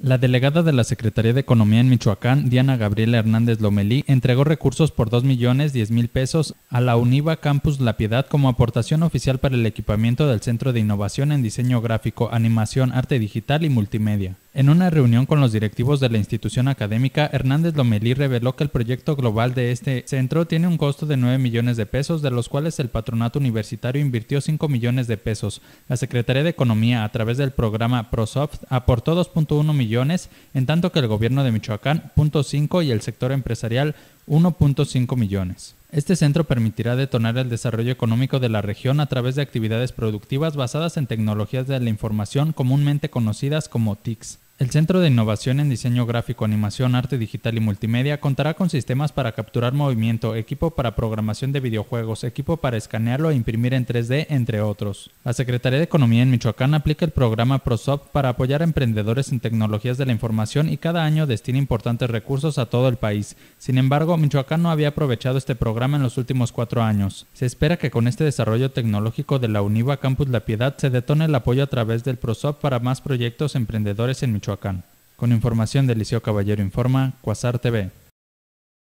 La delegada de la Secretaría de Economía en Michoacán, Diana Gabriela Hernández Lomelí, entregó recursos por 2 millones 10 mil pesos a la UNIVA Campus La Piedad como aportación oficial para el equipamiento del Centro de Innovación en Diseño Gráfico, Animación, Arte Digital y Multimedia. En una reunión con los directivos de la institución académica, Hernández Lomelí reveló que el proyecto global de este centro tiene un costo de 9 millones de pesos, de los cuales el patronato universitario invirtió 5 millones de pesos. La Secretaría de Economía, a través del programa ProSoft, aportó 2.1 millones, en tanto que el gobierno de Michoacán, 0.5 y el sector empresarial, 1.5 millones. Este centro permitirá detonar el desarrollo económico de la región a través de actividades productivas basadas en tecnologías de la información comúnmente conocidas como TICs. El Centro de Innovación en Diseño Gráfico, Animación, Arte Digital y Multimedia contará con sistemas para capturar movimiento, equipo para programación de videojuegos, equipo para escanearlo e imprimir en 3D, entre otros. La Secretaría de Economía en Michoacán aplica el programa ProSop para apoyar a emprendedores en tecnologías de la información y cada año destina importantes recursos a todo el país. Sin embargo, Michoacán no había aprovechado este programa en los últimos cuatro años. Se espera que con este desarrollo tecnológico de la UNIVA Campus La Piedad se detone el apoyo a través del ProSop para más proyectos emprendedores en Michoacán con información del Liceo Caballero Informa, Cuasar TV.